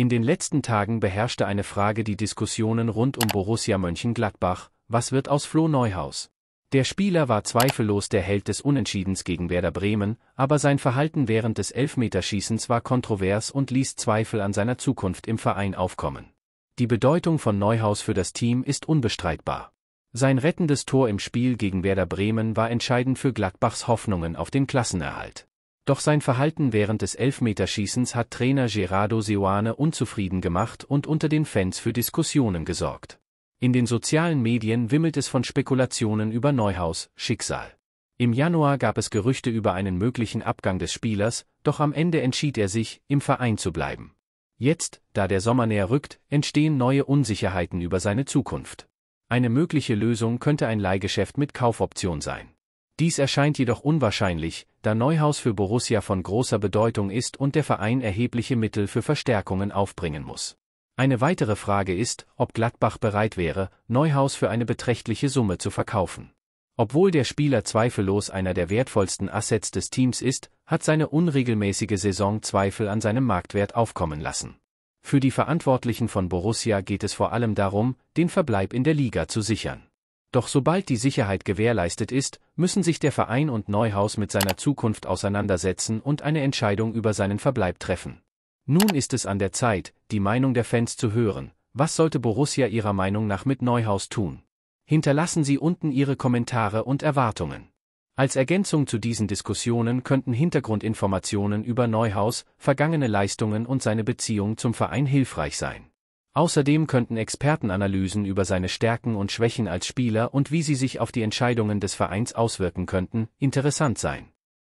In den letzten Tagen beherrschte eine Frage die Diskussionen rund um Borussia Mönchengladbach, was wird aus Flo Neuhaus? Der Spieler war zweifellos der Held des Unentschiedens gegen Werder Bremen, aber sein Verhalten während des Elfmeterschießens war kontrovers und ließ Zweifel an seiner Zukunft im Verein aufkommen. Die Bedeutung von Neuhaus für das Team ist unbestreitbar. Sein rettendes Tor im Spiel gegen Werder Bremen war entscheidend für Gladbachs Hoffnungen auf den Klassenerhalt. Doch sein Verhalten während des Elfmeterschießens hat Trainer Gerardo Seoane unzufrieden gemacht und unter den Fans für Diskussionen gesorgt. In den sozialen Medien wimmelt es von Spekulationen über Neuhaus, Schicksal. Im Januar gab es Gerüchte über einen möglichen Abgang des Spielers, doch am Ende entschied er sich, im Verein zu bleiben. Jetzt, da der Sommer näher rückt, entstehen neue Unsicherheiten über seine Zukunft. Eine mögliche Lösung könnte ein Leihgeschäft mit Kaufoption sein. Dies erscheint jedoch unwahrscheinlich, da Neuhaus für Borussia von großer Bedeutung ist und der Verein erhebliche Mittel für Verstärkungen aufbringen muss. Eine weitere Frage ist, ob Gladbach bereit wäre, Neuhaus für eine beträchtliche Summe zu verkaufen. Obwohl der Spieler zweifellos einer der wertvollsten Assets des Teams ist, hat seine unregelmäßige Saison Zweifel an seinem Marktwert aufkommen lassen. Für die Verantwortlichen von Borussia geht es vor allem darum, den Verbleib in der Liga zu sichern. Doch sobald die Sicherheit gewährleistet ist, müssen sich der Verein und Neuhaus mit seiner Zukunft auseinandersetzen und eine Entscheidung über seinen Verbleib treffen. Nun ist es an der Zeit, die Meinung der Fans zu hören. Was sollte Borussia Ihrer Meinung nach mit Neuhaus tun? Hinterlassen Sie unten Ihre Kommentare und Erwartungen. Als Ergänzung zu diesen Diskussionen könnten Hintergrundinformationen über Neuhaus, vergangene Leistungen und seine Beziehung zum Verein hilfreich sein. Außerdem könnten Expertenanalysen über seine Stärken und Schwächen als Spieler und wie sie sich auf die Entscheidungen des Vereins auswirken könnten, interessant sein